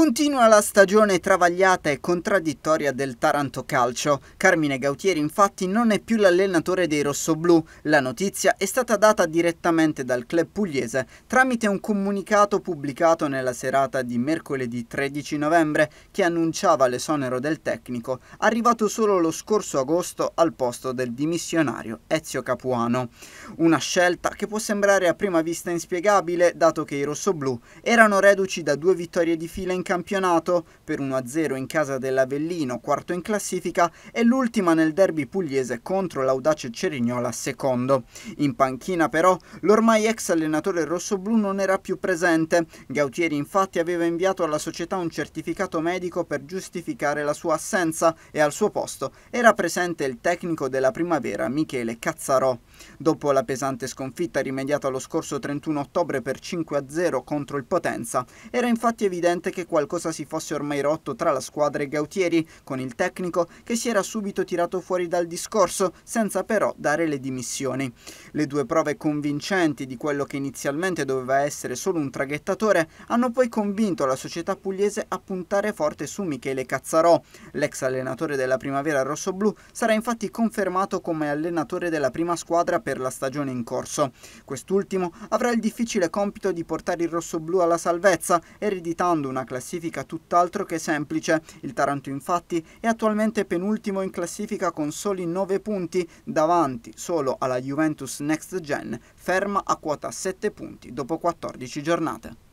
Continua la stagione travagliata e contraddittoria del Taranto Calcio. Carmine Gautieri infatti non è più l'allenatore dei rossoblù. La notizia è stata data direttamente dal club pugliese tramite un comunicato pubblicato nella serata di mercoledì 13 novembre che annunciava l'esonero del tecnico, arrivato solo lo scorso agosto al posto del dimissionario Ezio Capuano. Una scelta che può sembrare a prima vista inspiegabile dato che i rossoblù erano reduci da due vittorie di fila in campionato, per 1-0 in casa dell'Avellino, quarto in classifica, e l'ultima nel derby pugliese contro l'audace Cerignola, secondo. In panchina però l'ormai ex allenatore rossoblù non era più presente. Gautieri infatti aveva inviato alla società un certificato medico per giustificare la sua assenza e al suo posto era presente il tecnico della primavera Michele Cazzarò. Dopo la pesante sconfitta rimediata lo scorso 31 ottobre per 5-0 contro il Potenza, era infatti evidente che qualcosa si fosse ormai rotto tra la squadra e Gautieri, con il tecnico che si era subito tirato fuori dal discorso, senza però dare le dimissioni. Le due prove convincenti di quello che inizialmente doveva essere solo un traghettatore hanno poi convinto la società pugliese a puntare forte su Michele Cazzarò. L'ex allenatore della primavera rossoblù sarà infatti confermato come allenatore della prima squadra per la stagione in corso. Quest'ultimo avrà il difficile compito di portare il rossoblù alla salvezza, ereditando una classifica classifica tutt'altro che semplice. Il Taranto infatti è attualmente penultimo in classifica con soli 9 punti davanti solo alla Juventus Next Gen, ferma a quota 7 punti dopo 14 giornate.